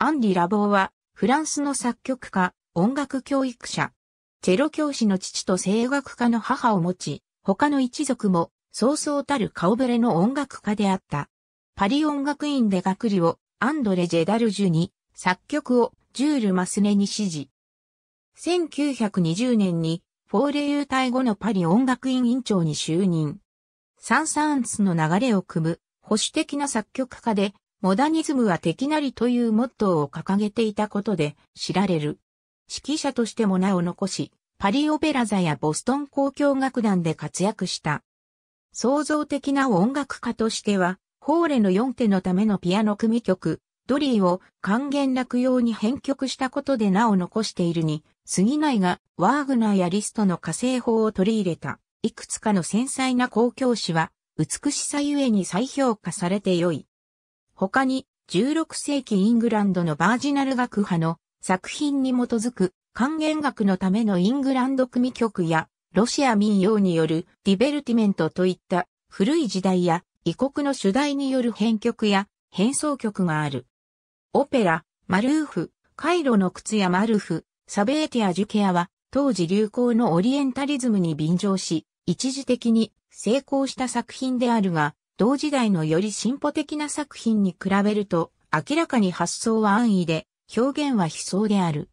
アンディ・ラボーは、フランスの作曲家、音楽教育者。チェロ教師の父と声楽家の母を持ち、他の一族も、そうそうたる顔ぶれの音楽家であった。パリ音楽院で学理を、アンドレ・ジェダルジュに、作曲を、ジュール・マスネに指示。1920年に、フォーレ優待後のパリ音楽院院長に就任。サン・サーンスの流れを組む、保守的な作曲家で、モダニズムは敵なりというモットーを掲げていたことで知られる。指揮者としても名を残し、パリオペラ座やボストン交響楽団で活躍した。創造的な音楽家としては、ホーレの4手のためのピアノ組曲、ドリーを還元楽用に編曲したことで名を残しているに、過ぎないが、ワーグナーやリストの火星法を取り入れた、いくつかの繊細な公共詩は、美しさゆえに再評価されてよい。他に16世紀イングランドのバージナル学派の作品に基づく還元学のためのイングランド組曲やロシア民謡によるディベルティメントといった古い時代や異国の主題による編曲や変奏曲がある。オペラ、マルーフ、カイロの靴やマルフ、サベーティア・ジュケアは当時流行のオリエンタリズムに便乗し、一時的に成功した作品であるが、同時代のより進歩的な作品に比べると、明らかに発想は安易で、表現は悲壮である。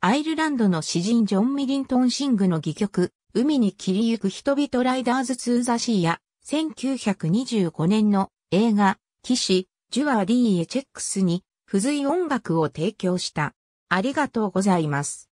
アイルランドの詩人ジョン・ミリントン・シングの戯曲、海に切りゆく人々ライダーズ・ツー・ザ・シーや、1925年の映画、騎士、ジュア・ディー・エチェックスに、付随音楽を提供した。ありがとうございます。